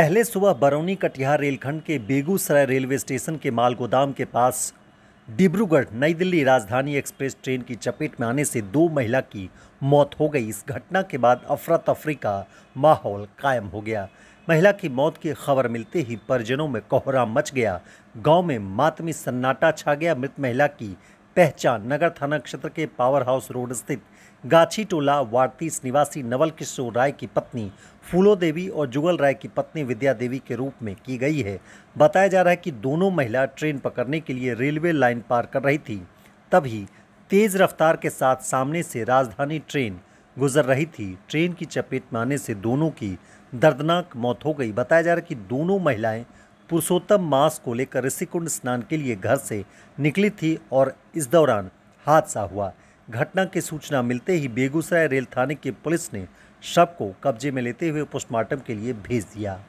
अहले सुबह बरौनी कटिहार रेलखंड के बेगूसराय रेलवे स्टेशन के माल गोदाम के पास डिब्रूगढ़ नई दिल्ली राजधानी एक्सप्रेस ट्रेन की चपेट में आने से दो महिला की मौत हो गई इस घटना के बाद अफरा तफरी का माहौल कायम हो गया महिला की मौत की खबर मिलते ही परिजनों में कोहरा मच गया गांव में मातमी सन्नाटा छा गया मृत महिला की पहचान नगर थाना क्षेत्र के पावर हाउस रोड स्थित गाछी टोला वार्ड तीस निवासी नवल किशोर राय की पत्नी फूलो देवी और जुगल राय की पत्नी विद्या देवी के रूप में की गई है बताया जा रहा है कि दोनों महिला ट्रेन पकड़ने के लिए रेलवे लाइन पार कर रही थी तभी तेज़ रफ्तार के साथ सामने से राजधानी ट्रेन गुजर रही थी ट्रेन की चपेट में आने से दोनों की दर्दनाक मौत हो गई बताया जा रहा है कि दोनों महिलाएं पुरुषोत्तम मास को लेकर ऋषिकुंड स्नान के लिए घर से निकली थी और इस दौरान हादसा हुआ घटना की सूचना मिलते ही बेगूसराय रेल थाने की पुलिस ने शव को कब्जे में लेते हुए पोस्टमार्टम के लिए भेज दिया